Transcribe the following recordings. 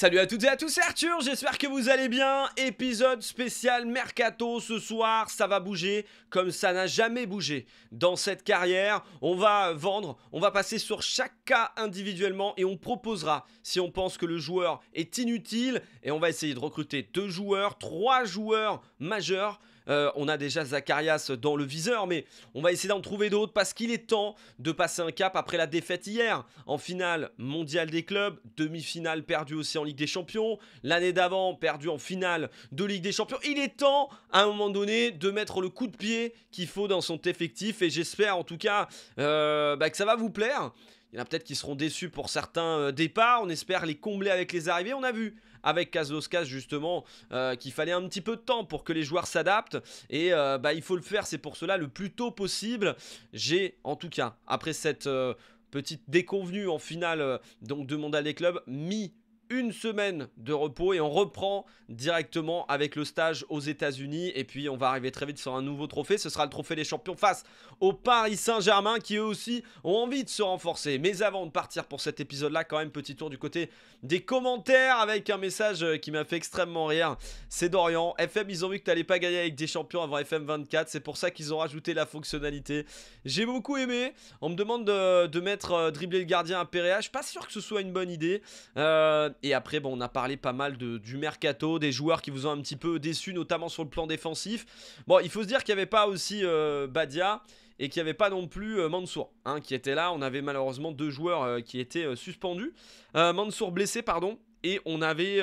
Salut à toutes et à tous, c'est Arthur, j'espère que vous allez bien. Épisode spécial Mercato ce soir, ça va bouger comme ça n'a jamais bougé dans cette carrière. On va vendre, on va passer sur chaque cas individuellement et on proposera si on pense que le joueur est inutile et on va essayer de recruter deux joueurs, trois joueurs majeurs euh, on a déjà Zacharias dans le viseur, mais on va essayer d'en trouver d'autres parce qu'il est temps de passer un cap après la défaite hier. En finale mondiale des clubs, demi-finale perdue aussi en Ligue des Champions, l'année d'avant perdue en finale de Ligue des Champions. Il est temps, à un moment donné, de mettre le coup de pied qu'il faut dans son effectif et j'espère en tout cas euh, bah, que ça va vous plaire. Il y en a peut-être qui seront déçus pour certains euh, départs. On espère les combler avec les arrivées. On a vu avec Kazoskas justement euh, qu'il fallait un petit peu de temps pour que les joueurs s'adaptent. Et euh, bah, il faut le faire, c'est pour cela, le plus tôt possible. J'ai en tout cas, après cette... petite déconvenue en finale, donc demande à des clubs, mis une semaine de repos et on reprend directement avec le stage aux États-Unis. Et puis on va arriver très vite sur un nouveau trophée. Ce sera le trophée des champions face au Paris Saint-Germain qui eux aussi ont envie de se renforcer. Mais avant de partir pour cet épisode-là, quand même, petit tour du côté des commentaires avec un message qui m'a fait extrêmement rire. C'est Dorian. FM, ils ont vu que tu t'allais pas gagner avec des champions avant FM24. C'est pour ça qu'ils ont rajouté la fonctionnalité. J'ai beaucoup aimé. On me demande de, mettre euh, dribbler le gardien à suis Pas sûr que ce soit une bonne idée. Euh, et après, bon, on a parlé pas mal du mercato, des joueurs qui vous ont un petit peu déçu, notamment sur le plan défensif. Bon, il faut se dire qu'il n'y avait pas aussi euh, Badia et qu'il n'y avait pas non plus euh, Mansour hein, qui était là. On avait malheureusement deux joueurs euh, qui étaient suspendus. Mansour blessé, pardon. Et on avait...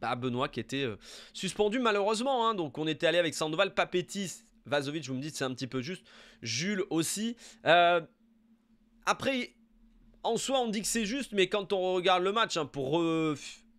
Bah, Benoît qui était suspendu malheureusement. Hein. donc on était allé avec Sandoval, Papetis, Vazovic, vous me dites c'est un petit peu juste, Jules aussi. après, en soi, on dit que c'est juste, mais quand on regarde le match, hein, pour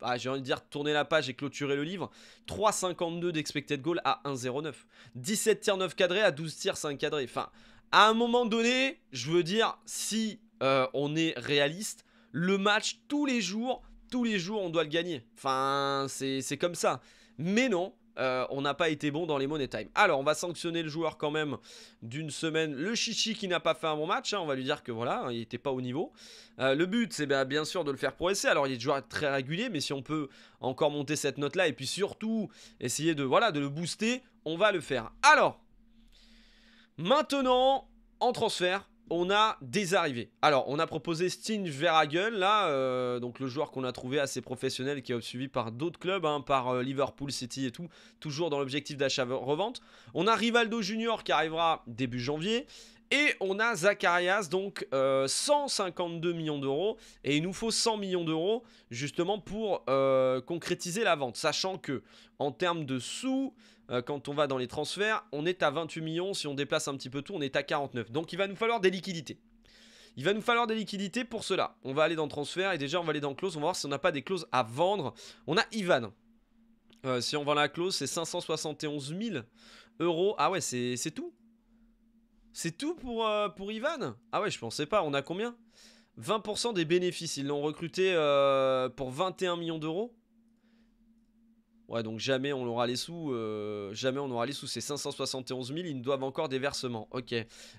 ah, j'ai envie de dire tourner la page et clôturer le livre, 3,52 d'expected goal à 1,09. 17 tirs 9 cadrés à 12 tirs 5 cadrés. Enfin, à un moment donné, je veux dire, si euh, on est réaliste, le match tous les jours, tous les jours, on doit le gagner. Enfin, c'est comme ça. Mais non, euh, on n'a pas été bon dans les money time. Alors, on va sanctionner le joueur quand même d'une semaine. Le Chichi qui n'a pas fait un bon match, hein, on va lui dire que voilà, hein, il n'était pas au niveau. Euh, le but, c'est bien, sûr de le faire progresser. Alors, il est joueur très régulier, mais si on peut encore monter cette note-là et puis surtout essayer de, voilà, de le booster, on va le faire. Alors, maintenant, en transfert, on a des arrivées. Alors, on a proposé Sting Verhagen, là, euh, donc le joueur qu'on a trouvé assez professionnel, qui est suivi par d'autres clubs, hein, par euh, Liverpool City et tout, toujours dans l'objectif d'achat-revente. On a Rivaldo Junior qui arrivera début janvier. Et on a Zacharias, donc 152 euh, millions d'euros. Et il nous faut 100 millions d'euros justement pour euh, concrétiser la vente. Sachant que en termes de sous, euh, quand on va dans les transferts, on est à 28 millions. Si on déplace un petit peu tout, on est à 49. Donc il va nous falloir des liquidités. Il va nous falloir des liquidités pour cela. On va aller dans transfert et déjà on va aller dans close. On va voir si on n'a pas des clauses à vendre. On a Ivan. si on vend la clause, c'est 571 000 euros. Ah ouais, c'est tout c'est tout pour, euh, pour Ivan Ah ouais, je pensais pas. On a combien 20% des bénéfices. Ils l'ont recruté euh, pour 21 millions d'euros. Ouais, donc jamais on l'aura les sous. Euh, jamais on aura les sous. C'est 571 000. Ils nous doivent encore des versements. Ok.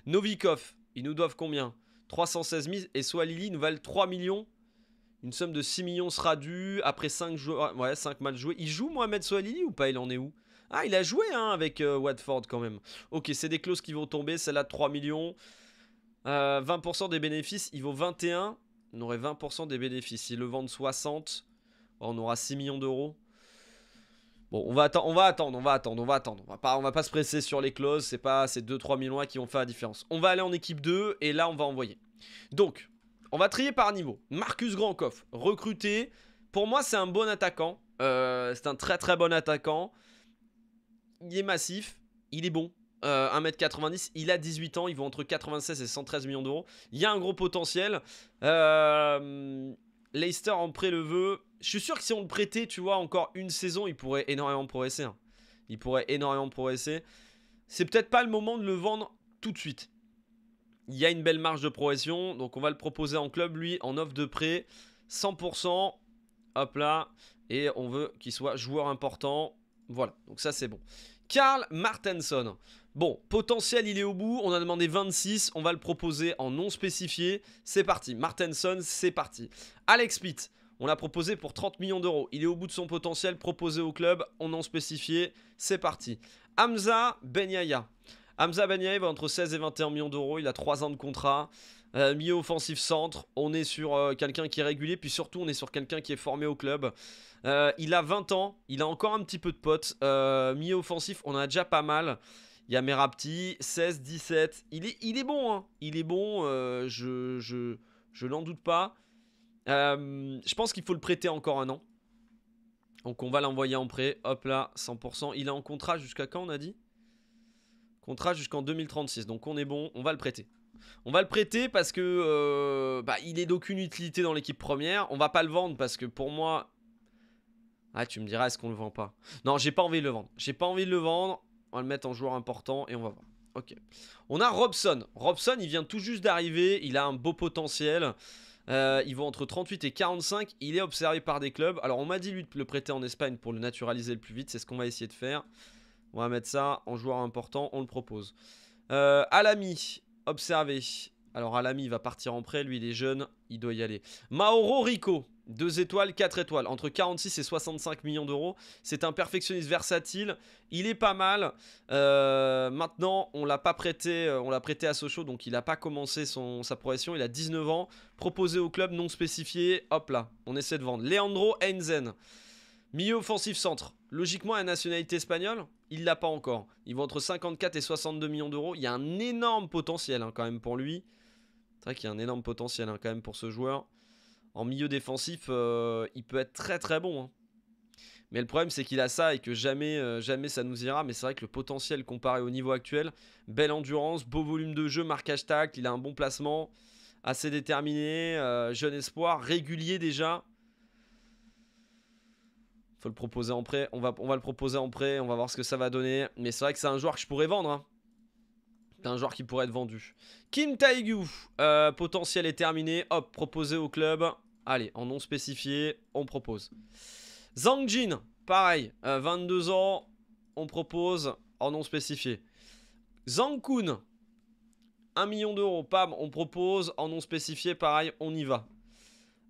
Novikov, ils nous doivent combien 316 000. Et Swalili nous valent 3 millions. Une somme de 6 millions sera due après 5, joueurs, ouais, 5 matchs joués. Il joue Mohamed Swalili ou pas Il en est où ah, il a joué hein, avec euh, Watford quand même. Ok, c'est des clauses qui vont tomber. Celle-là, 3 millions. 20% euh, des bénéfices, il vaut 21. On aurait 20% des bénéfices. Il le de 60. On aura 6 millions d'euros. Bon, on va, on va attendre, on va attendre, on va attendre. On va pas, on va pas se presser sur les clauses. C'est pas ces 2-3 millions qui vont faire la différence. On va aller en équipe 2 et là, on va envoyer. Donc, on va trier par niveau. Marcus Grandkoff, recruté. Pour moi, c'est un bon attaquant. Euh, c'est un très très bon attaquant il est massif, il est bon. 1m90, euh, il a 18 ans, il vaut entre 96 et 113 millions d'euros. Il y a un gros potentiel. Euh, Leicester en prêt le veut. Je suis sûr que si on le prêtait, tu vois, encore une saison, il pourrait énormément progresser. Hein. Il pourrait énormément progresser. C'est peut-être pas le moment de le vendre tout de suite. Il y a une belle marge de progression, donc on va le proposer en club, lui, en offre de prêt, 100%. Hop là, et on veut qu'il soit joueur important. Voilà, donc ça c'est bon. Karl Martenson. Bon, potentiel, il est au bout. On a demandé 26. On va le proposer en non spécifié. C'est parti. Martenson, c'est parti. Alex Pitt. On l'a proposé pour 30 millions d'euros. Il est au bout de son potentiel proposé au club. en non spécifié. C'est parti. Hamza Benyaya. Hamza Benyaya va entre 16 et 21 millions d'euros. Il a 3 ans de contrat. Euh, Mieux offensif centre, on est sur euh, quelqu'un qui est régulier, puis surtout on est sur quelqu'un qui est formé au club. Euh, il a 20 ans, il a encore un petit peu de potes. Mieux offensif, on a déjà pas mal. Il y a Merapti, 16, 17. Il est, il est bon, hein. Il est bon, je, je, je n'en doute pas. je pense qu'il faut le prêter encore un an. Donc on va l'envoyer en prêt. Hop là, 100%. Il est en contrat jusqu'à quand on a dit Contrat jusqu'en 2036. Donc on est bon, on va le prêter. On va le prêter parce que euh, bah, il est d'aucune utilité dans l'équipe première. On va pas le vendre parce que pour moi. Ah, tu me diras, est-ce qu'on le vend pas Non, j'ai pas envie de le vendre. J'ai pas envie de le vendre. On va le mettre en joueur important et on va voir. Ok. On a Robson. Robson, il vient tout juste d'arriver. Il a un beau potentiel. Euh, il vaut entre 38 et 45. Il est observé par des clubs. Alors, on m'a dit lui de le prêter en Espagne pour le naturaliser le plus vite. C'est ce qu'on va essayer de faire. On va mettre ça en joueur important. On le propose. Euh, Alami. Observez. Alors Alami va partir en prêt, lui il est jeune, il doit y aller. Mauro Rico, 2 étoiles, 4 étoiles, entre 46 et 65 millions d'euros. C'est un perfectionniste versatile, il est pas mal. Euh, maintenant, on l'a pas prêté, euh, on l'a prêté à Sochaux, donc il n'a pas commencé son, sa progression, il a 19 ans. Proposé au club non spécifié, hop là, on essaie de vendre. Leandro Enzen, milieu offensif centre, logiquement à nationalité espagnole il l'a pas encore. Il vaut entre 54 et 62 millions d'euros. Il y a un énorme potentiel hein, quand même pour lui. C'est vrai qu'il y a un énorme potentiel hein, quand même pour ce joueur. En milieu défensif, euh, il peut être très très bon. Hein. Mais le problème, c'est qu'il a ça et que jamais, euh, jamais ça nous ira. Mais c'est vrai que le potentiel comparé au niveau actuel, belle endurance, beau volume de jeu, marquage tact. il a un bon placement, assez déterminé, euh, jeune espoir, régulier déjà faut le proposer en prêt. On va, on va le proposer en prêt, on va voir ce que ça va donner. Mais c'est vrai que c'est un joueur que je pourrais vendre. Hein. C'est un joueur qui pourrait être vendu. Kim Taegu euh, potentiel est terminé. Hop, proposé au club. Allez, en non spécifié, on propose. Zhang Jin, pareil, 22 euh, ans, on propose en non spécifié. Zhang Kun, 1 million d'euros, pam, on propose en non spécifié, pareil, on y va.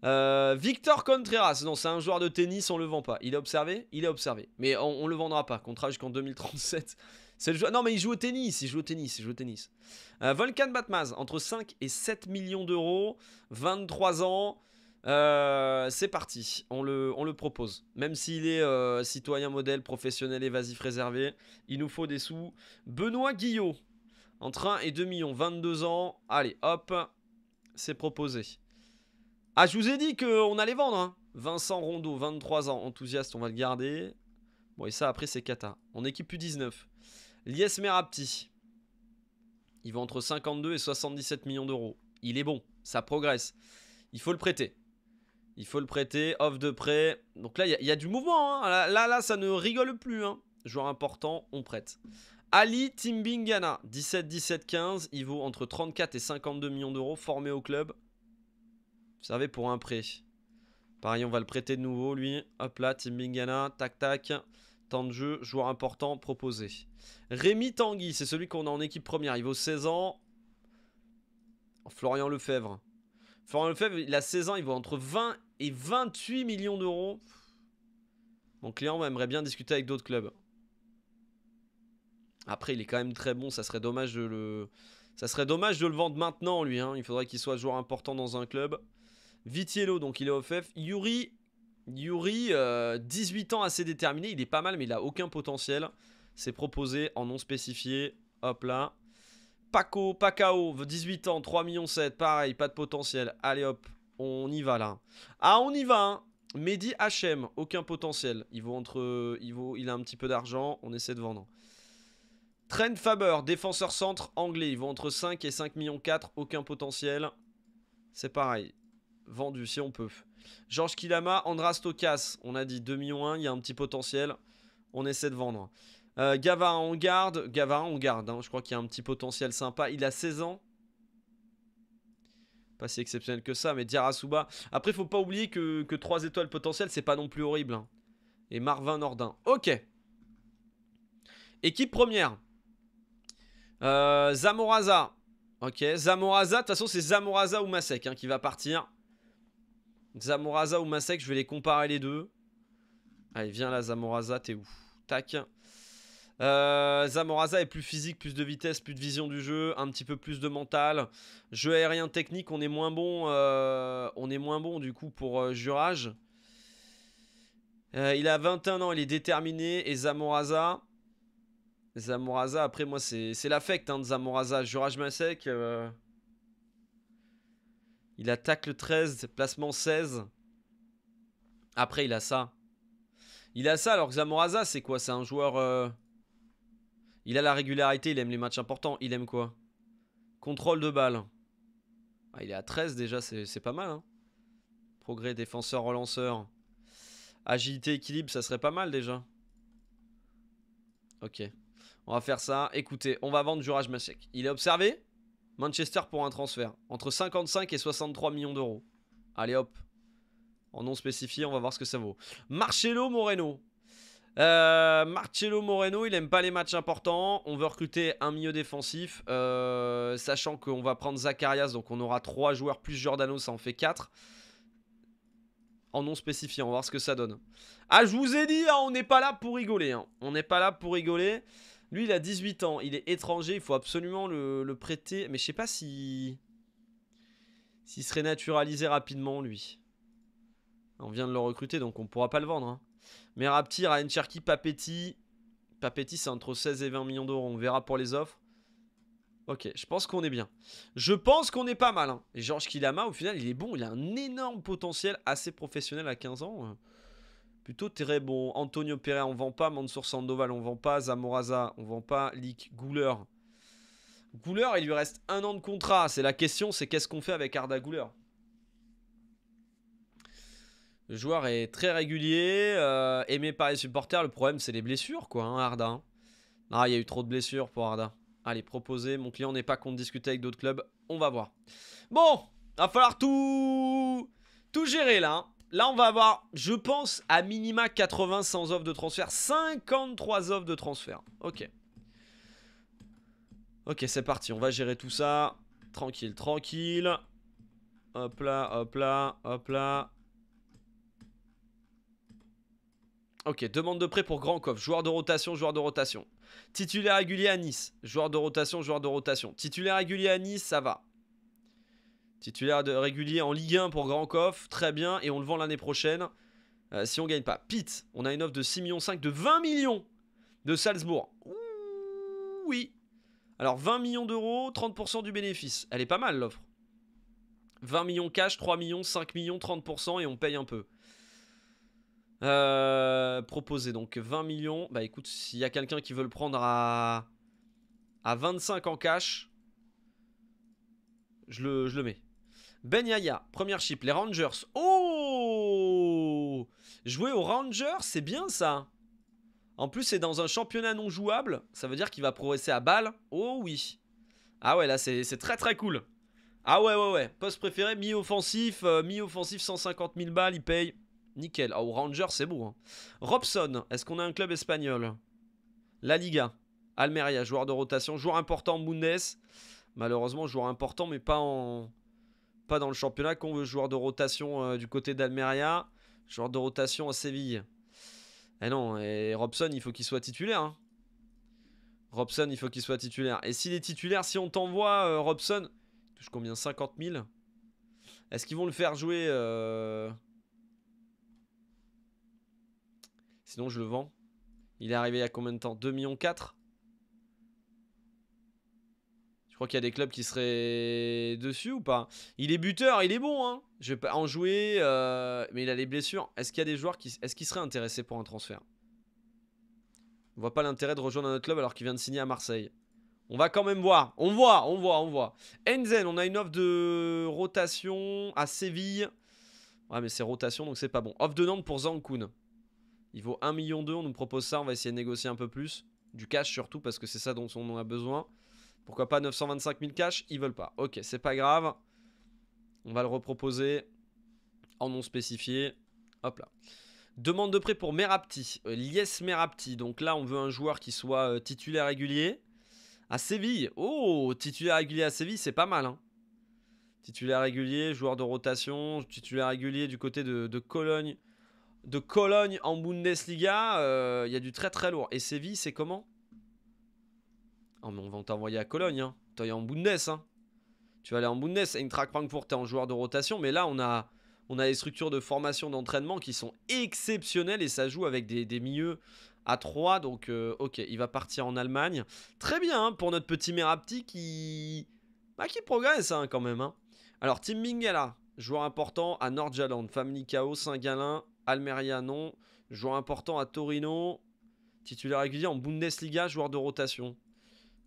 Euh, Victor Contreras, non, c'est un joueur de tennis, on le vend pas. Il est observé Il est observé. Mais on, le vendra pas. Contrat jusqu'en 2037. C'est le joueur. Non, mais il joue au tennis. Il joue au tennis. Il joue au tennis. Euh, Volcan Batmaz, entre 5 et 7 millions d'euros. 23 ans. Euh, c'est parti, on le, on le, propose. Même s'il est euh, citoyen modèle, professionnel, évasif, réservé, il nous faut des sous. Benoît Guillot, entre 1 et 2 millions, 22 ans. Allez, hop, c'est proposé. Ah, je vous ai dit qu'on allait vendre. Hein. Vincent Rondeau, 23 ans, enthousiaste, on va le garder. Bon, et ça, après, c'est Kata. On équipe plus 19. Lies Merapti. Il vaut entre 52 et 77 millions d'euros. Il est bon, ça progresse. Il faut le prêter. Il faut le prêter, off de prêt. Donc là, il y, a du mouvement. Hein. Là, là, ça ne rigole plus. Hein. Joueur important, on prête. Ali Timbingana, 17-17-15. Il vaut entre 34 et 52 millions d'euros, formé au club savez pour un prêt. Pareil, on va le prêter de nouveau, lui. Hop là, Tak tac tac. Temps de jeu, joueur important, proposé. Rémi Tanguy, c'est celui qu'on a en équipe première. Il vaut 16 ans. Florian Lefebvre. Florian Lefebvre, il a 16 ans, il vaut entre 20 et 28 millions d'euros. Mon client aimerait bien discuter avec d'autres clubs. Après, il est quand même très bon, ça serait dommage de le... Ça serait dommage de le vendre maintenant, lui. Hein. Il faudrait qu'il soit joueur important dans un club. Vitiello, donc il est OFF. Yuri, Yuri 18 euh, ans assez déterminé. Il est pas mal, mais il a aucun potentiel. C'est proposé en non spécifié. Hop là. Paco, Pacao, 18 ans, 3 millions 7, pareil, pas de potentiel. Allez hop, on y va là. Ah, on y va, hein. Mehdi HM, aucun potentiel. Il vaut entre. Il, vaut, il a un petit peu d'argent, on essaie de vendre. Trent Faber, défenseur centre anglais. Il vaut entre 5 et 5 millions 4, aucun potentiel. C'est pareil vendu si on peut. Georges Kilama, Andras Tokas, on a dit 2 millions 1, il y a un petit potentiel, on essaie de vendre. Euh, Gavarin, on garde. Gavarin, on garde. Hein, je crois qu'il y a un petit potentiel sympa. Il a 16 ans. Pas si exceptionnel que ça, mais Diarasuba. Après, faut pas oublier que, que 3 étoiles potentielles, c'est pas non plus horrible. Hein. Et Marvin Nordin. Ok. Équipe première. Euh, Zamoraza. Ok. Zamoraza, de toute façon, c'est Zamoraza ou Masek hein, qui va partir. Zamoraza ou Masek, je vais les comparer les deux. Allez, viens là, Zamoraza, t'es où Tac. Euh, Zamoraza est plus physique, plus de vitesse, plus de vision du jeu, un petit peu plus de mental. Jeu aérien technique, on est moins bon, euh, on est moins bon du coup pour euh, Jurage. il a 21 ans, il est déterminé et Zamoraza. Zamoraza, après moi c'est l'affect hein, de Zamoraza. Jurage Masek, il attaque le 13, placement 16. Après, il a ça. Il a ça alors que Zamoraza, c'est quoi C'est un joueur... Euh, il a la régularité, il aime les matchs importants. Il aime quoi Contrôle de balle. Ah, il est à 13 déjà, c'est pas mal. Hein. Progrès défenseur relanceur. Agilité, équilibre, ça serait pas mal déjà. Ok. On va faire ça. Écoutez, on va vendre Juraj Masek. Il est observé Manchester pour un transfert. Entre 55 et 63 millions d'euros. Allez hop. En non spécifié, on va voir ce que ça vaut. Marcelo Moreno. Euh, Marcelo Moreno, il aime pas les matchs importants. On veut recruter un milieu défensif. Euh, sachant qu'on va prendre Zacharias, donc on aura 3 joueurs plus Giordano, ça en fait 4. En non spécifié, on va voir ce que ça donne. Ah, je vous ai dit, hein, on n'est pas là pour rigoler. Hein. On n'est pas là pour rigoler. Lui, il a 18 ans, il est étranger, il faut absolument le, prêter. Mais je sais pas si. S'il serait naturalisé rapidement, lui. On vient de le recruter, donc on pourra pas le vendre. Hein. Mais Raptir à Papeti, Papetti. Papetti, c'est entre 16 et 20 millions d'euros. On verra pour les offres. Ok, je pense qu'on est bien. Je pense qu'on est pas mal. Hein. Et Georges Kilama, au final, il est bon. Il a un énorme potentiel assez professionnel à 15 ans. Euh plutôt très bon Antonio Pereira on vend pas Mansour Sandoval on vend pas Zamoraza on vend pas Lick Gouleur. Gouleur, il lui reste un an de contrat c'est la question c'est qu'est-ce qu'on fait avec Arda Gouleur. le joueur est très régulier euh, aimé par les supporters le problème c'est les blessures quoi hein, Arda hein. ah il y a eu trop de blessures pour Arda allez proposer mon client n'est pas contre discuter avec d'autres clubs on va voir bon va falloir tout tout gérer là hein. Là, on va avoir, je pense, à minima 80 sans offres de transfert. 53 offres de transfert. Ok. Ok, c'est parti. On va gérer tout ça. Tranquille, tranquille. Hop là, hop là, hop là. Ok, demande de prêt pour Grand coffre. joueur de rotation, joueur de rotation. Titulaire régulier à Nice, joueur de rotation, joueur de rotation. Titulaire régulier à Nice, ça va. Titulaire de régulier en Ligue 1 pour Grand Coff, très bien, et on le vend l'année prochaine euh, si on gagne pas. Pete, on a une offre de 6,5 millions de 20 millions de Salzbourg. oui. Alors 20 millions d'euros, 30% du bénéfice. Elle est pas mal l'offre. 20 millions cash, 3 millions, 5 millions, 30% et on paye un peu. Proposer euh, proposé donc 20 millions. Bah écoute, s'il y a quelqu'un qui veut le prendre à, à 25 en cash, je le mets. Ben Yaya, première chip, les Rangers. Oh Jouer aux Rangers, c'est bien ça. En plus, c'est dans un championnat non jouable. Ça veut dire qu'il va progresser à balle. Oh oui. Ah ouais, là, c'est très très cool. Ah ouais, ouais, ouais. Poste préféré, mi-offensif. Euh, mi-offensif, 150 000 balles, il paye. Nickel. Oh, Rangers, c'est beau. Hein. Robson, est-ce qu'on a un club espagnol La Liga. Almeria, joueur de rotation. Joueur important, Mundes. Malheureusement, joueur important, mais pas en pas dans le championnat qu'on veut. Joueur de rotation euh, du côté d'Almeria, joueur de rotation à Séville. Eh non, et Robson, il faut qu'il soit titulaire. Hein. Robson, il faut qu'il soit titulaire. Et s'il est titulaire, si on t'envoie euh, Robson, il touche combien 50 000 Est-ce qu'ils vont le faire jouer euh, Sinon, je le vends. Il est arrivé il y a combien de temps 2 millions 4 je crois qu'il y a des clubs qui seraient dessus ou pas. Il est buteur, il est bon, hein. Je vais pas en jouer, euh, mais il a les blessures. Est-ce qu'il y a des joueurs qui, est-ce seraient intéressés pour un transfert On voit pas l'intérêt de rejoindre un autre club alors qu'il vient de signer à Marseille. On va quand même voir. On voit, on voit, on voit. Enzen, on a une offre de rotation à Séville. Ouais, mais c'est rotation, donc c'est pas bon. Offre de Nantes pour Zankun. Il vaut 1 million on nous propose ça, on va essayer de négocier un peu plus. Du cash surtout, parce que c'est ça dont on a besoin. Pourquoi pas 925 000 cash Ils veulent pas. Ok, c'est pas grave. On va le reproposer en non spécifié. Hop là. Demande de prêt pour Merapti. Euh, Lies Merapti. Donc là, on veut un joueur qui soit euh, titulaire régulier. À Séville. Oh, titulaire régulier à Séville, c'est pas mal. Hein. Titulaire régulier, joueur de rotation, titulaire régulier du côté de, Cologne. De Cologne en Bundesliga, euh, il y a du très très lourd. Et Séville, c'est comment ah, on va t'envoyer à Cologne. Hein. T'es en Bundes. Tu vas aller en Bundes. Pour Tu es en joueur de rotation. Mais là, on a, on a des structures de formation, d'entraînement qui sont exceptionnelles. Et ça joue avec des, milieux à 3. Donc, euh, ok, il va partir en Allemagne. Très bien hein, pour notre petit Merapti qui... Bah, qui progresse hein, quand même. Hein. Alors, Tim Mingala, joueur important à Nordjaland. Family Chaos, Saint-Galin, Almeria, non. Joueur important à Torino. Titulaire régulier en Bundesliga, joueur de rotation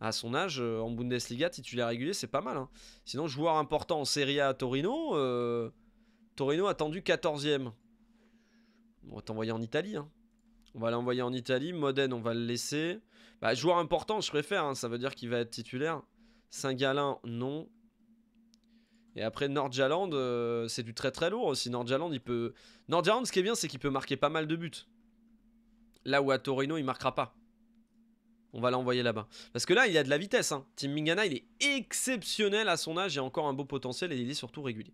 à son âge, euh, en Bundesliga, titulaire régulier, c'est pas mal. Hein. Sinon, joueur important en Serie A à Torino, euh, Torino attendu 14e. On va t'envoyer en Italie. Hein. On va l'envoyer en Italie. Modène, on va le laisser. Bah, joueur important, je préfère. Hein, ça veut dire qu'il va être titulaire. Saint-Galin, non. Et après, Nordjaland, euh, c'est du très très lourd aussi. Nordjaland, il peut. ce qui est bien, c'est qu'il peut marquer pas mal de buts. Là où à Torino, il marquera pas on va l'envoyer là-bas. Parce que là, il y a de la vitesse. Hein. Tim Mingana, il est exceptionnel à son âge, il a encore un beau potentiel et il est surtout régulier.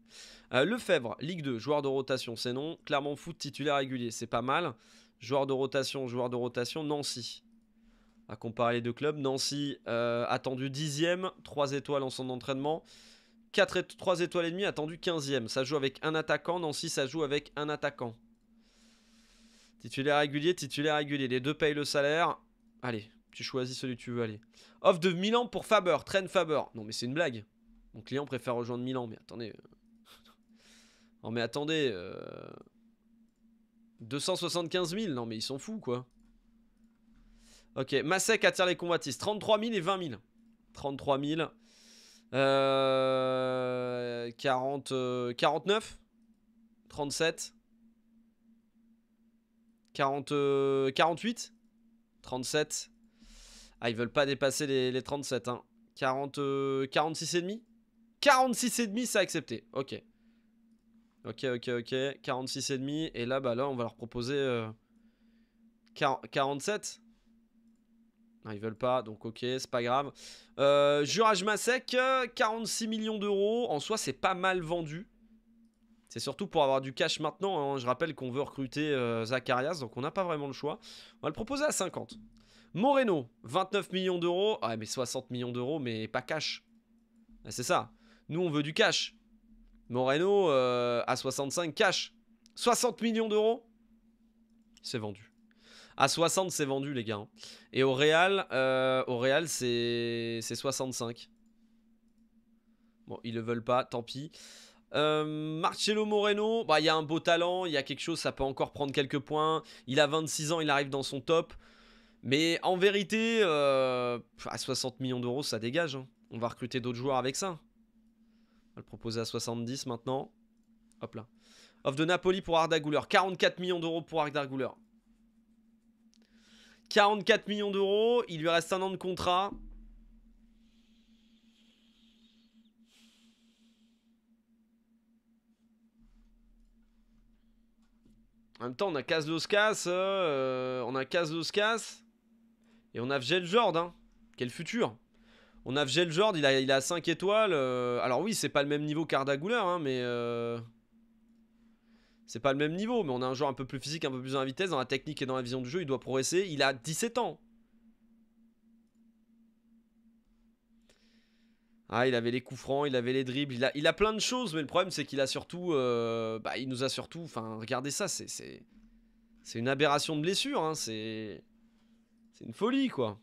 Euh, Lefebvre, Ligue 2, joueur de rotation, c'est non. clairement Foot, titulaire régulier, c'est pas mal. Joueur de rotation, joueur de rotation, Nancy. À comparer les deux clubs, Nancy euh, attendu 10ème, 3 étoiles en son entraînement. 4 et 3 étoiles et demie, attendu 15ème. Ça joue avec un attaquant, Nancy, ça joue avec un attaquant. Titulaire régulier, titulaire régulier. Les deux payent le salaire. Allez, tu choisis celui que tu veux aller. Offre de Milan pour Faber. Traîne Faber. Non, mais c'est une blague. Mon client préfère rejoindre Milan. Mais attendez. Non, mais attendez. 275 euh, 000. Non, mais ils sont fous, quoi. Ok. Massek, attire les combattistes. 33 000 et 20 000. 33 000. 40, 49 37 40, 48 37 ah, ils veulent pas dépasser les, 37. Hein. 40, 46,5 46,5, c'est accepté. Ok. Ok, ok, ok. 46,5. Et là, bah, là, on va leur proposer 47. Euh, non, ils veulent pas, donc ok, c'est pas grave. Euh, Juraj Masek, 46 millions d'euros. En soi, c'est pas mal vendu. C'est surtout pour avoir du cash maintenant. Hein. Je rappelle qu'on veut recruter euh, Zacharias, donc on n'a pas vraiment le choix. On va le proposer à 50. Moreno, 29 millions d'euros. Ouais ah, mais 60 millions d'euros, mais pas cash. Ah, c'est ça. Nous, on veut du cash. Moreno, euh, à 65, cash. 60 millions d'euros C'est vendu. À 60, c'est vendu, les gars. Hein. Et au Real, euh, au Real c'est 65. Bon, ils le veulent pas, tant pis. Euh, Marcelo Moreno, bah, il y a un beau talent, il y a quelque chose, ça peut encore prendre quelques points. Il a 26 ans, il arrive dans son top. Mais en vérité, euh, à 60 millions d'euros, ça dégage. Hein. On va recruter d'autres joueurs avec ça. On va le proposer à 70 maintenant. Hop là. Off de Napoli pour Arda 44 millions d'euros pour Arda 44 millions d'euros. Il lui reste un an de contrat. En même temps, on a Casdoscas, Cas. Euh, on a Cas. Et on a Vgel hein. Quel futur On a Vgel Jord, il a, il a 5 étoiles. Euh, alors oui, c'est pas le même niveau qu'Ardagouleur, hein, mais... Euh, c'est pas le même niveau, mais on a un joueur un peu plus physique, un peu plus en vitesse, dans la technique et dans la vision du jeu, il doit progresser. Il a 17 ans. Ah, il avait les coups francs, il avait les dribbles, il a, il a plein de choses, mais le problème c'est qu'il a surtout... Euh, bah, il nous a surtout... Enfin, regardez ça, c'est... C'est une aberration de blessure, hein, c'est... C'est une folie, quoi.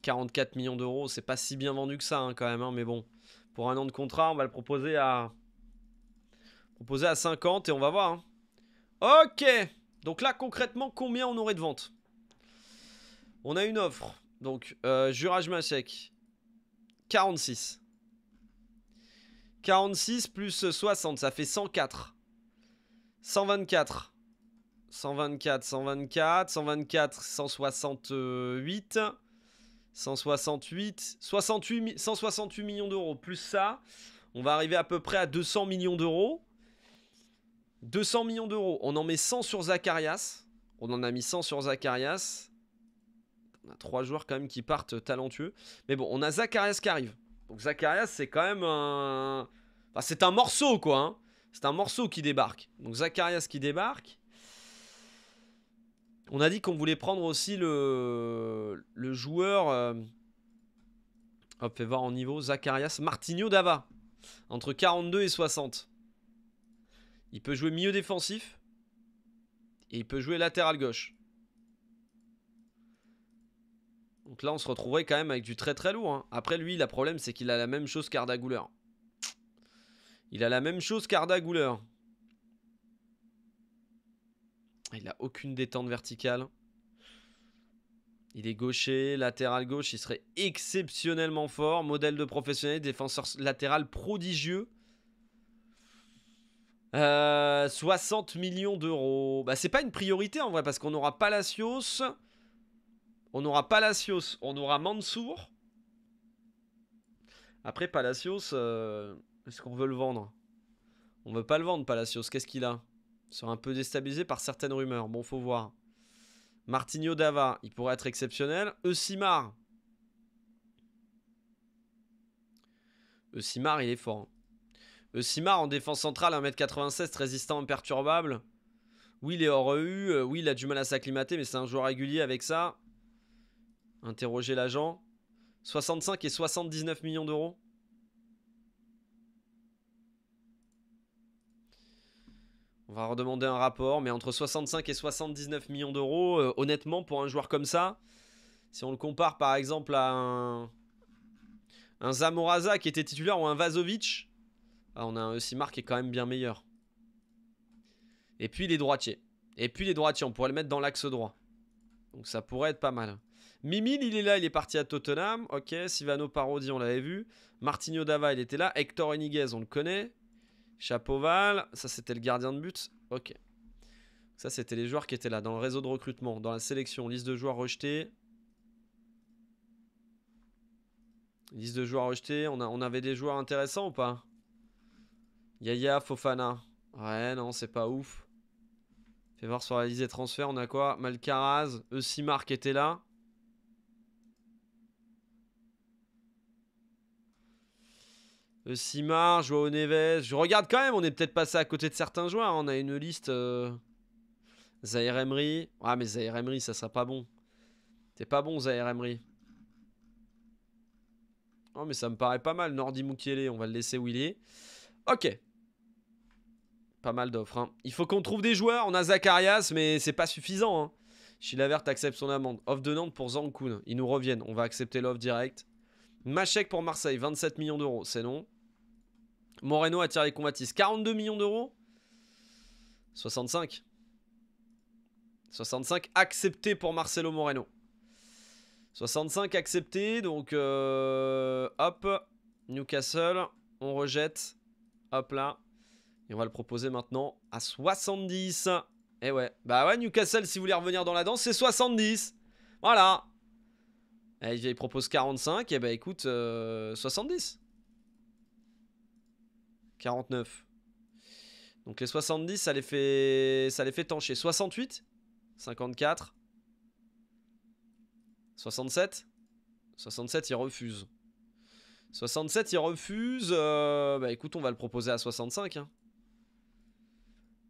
44 millions d'euros, c'est pas si bien vendu que ça, hein, quand même. Hein, mais bon, pour un an de contrat, on va le proposer à... Proposer à 50 et on va voir. Hein. Ok Donc là, concrètement, combien on aurait de ventes On a une offre. Donc, euh, Jurage Machek, 46. 46 plus 60, ça fait 104. 124. 124, 124, 124, 168, 168, 168 millions d'euros plus ça. On va arriver à peu près à 200 millions d'euros. 200 millions d'euros. On en met 100 sur Zacharias. On en a mis 100 sur Zacharias. On a trois joueurs quand même qui partent talentueux. Mais bon, on a Zacharias qui arrive. Donc Zacharias, c'est quand même un... c'est un morceau, quoi. Hein. C'est un morceau qui débarque. Donc Zacharias qui débarque. On a dit qu'on voulait prendre aussi le, joueur. Euh, hop, fais voir en niveau. Zacharias Martinho Dava. Entre 42 et 60. Il peut jouer milieu défensif. Et il peut jouer latéral gauche. Donc là, on se retrouverait quand même avec du très très lourd. Hein. Après, lui, le problème, c'est qu'il a la même chose qu'Arda Il a la même chose qu'Arda il n'a aucune détente verticale. Il est gaucher, latéral gauche, il serait exceptionnellement fort. Modèle de professionnel, défenseur latéral prodigieux. 60 euh, millions d'euros. Bah, c'est pas une priorité en vrai, parce qu'on aura Palacios. On aura Palacios, on aura Mansour. Après, Palacios, euh, est-ce qu'on veut le vendre On veut pas le vendre, Palacios. Qu'est-ce qu'il a sera un peu déstabilisé par certaines rumeurs. Bon, faut voir. Martinho Dava, il pourrait être exceptionnel. Eusimar. Eusimar, il est fort. Eusimar hein. en défense centrale, 1m96, résistant, imperturbable. Oui, il est hors EU. Euh, oui, il a du mal à s'acclimater, mais c'est un joueur régulier avec ça. Interroger l'agent. 65 et 79 millions d'euros. On va redemander un rapport, mais entre 65 et 79 millions d'euros, euh, honnêtement, pour un joueur comme ça, si on le compare par exemple à un, Zamoraza qui était titulaire ou un Vazovic, ah, on a un Eusimar qui est quand même bien meilleur. Et puis les droitiers. Et puis les droitiers, on pourrait le mettre dans l'axe droit. Donc ça pourrait être pas mal. Mimil, il est là, il est parti à Tottenham. Ok, Sivano Parodi, on l'avait vu. Martino Dava, il était là. Hector Eniguez, on le connaît. Val, ça c'était le gardien de but. Ok. Ça c'était les joueurs qui étaient là, dans le réseau de recrutement, dans la sélection, liste de joueurs rejetés. Liste de joueurs rejetés, on, a, on avait des joueurs intéressants ou pas Yaya, Fofana. Ouais, non, c'est pas ouf. Fais voir sur la liste des transferts, on a quoi Malcaraz, Eusimar qui était là. Euh, Simard, Joao Neves. Je regarde quand même, on est peut-être passé à côté de certains joueurs. Hein. On a une liste. Euh... Emery. Ah, mais Zahir Emery, ça sera pas bon. C'est pas bon, Zahir Emery. Oh, mais ça me paraît pas mal. Nordi Mukiele, on va le laisser où il est. Ok. Pas mal d'offres. Hein. Il faut qu'on trouve des joueurs. On a Zacharias, mais c'est pas suffisant. Hein. Chilavert accepte son amende. Off de Nantes pour Zankun. Ils nous reviennent. On va accepter l'offre directe. Machek pour Marseille, 27 millions d'euros, c'est non. Moreno attire les combattistes. 42 millions d'euros 65. 65 accepté pour Marcelo Moreno. 65 accepté, donc euh, hop, Newcastle, on rejette, hop là, et on va le proposer maintenant à 70. Eh ouais, bah ouais, Newcastle, si vous voulez revenir dans la danse, c'est 70. Voilà. Et eh, il propose 45, et bah écoute, 70. Euh, 49. Donc les 70, ça les fait, ça les fait tancher. 68, 54, 67. 67, il refuse. 67, il refuse. bah écoute, on va le proposer à 65. Hein.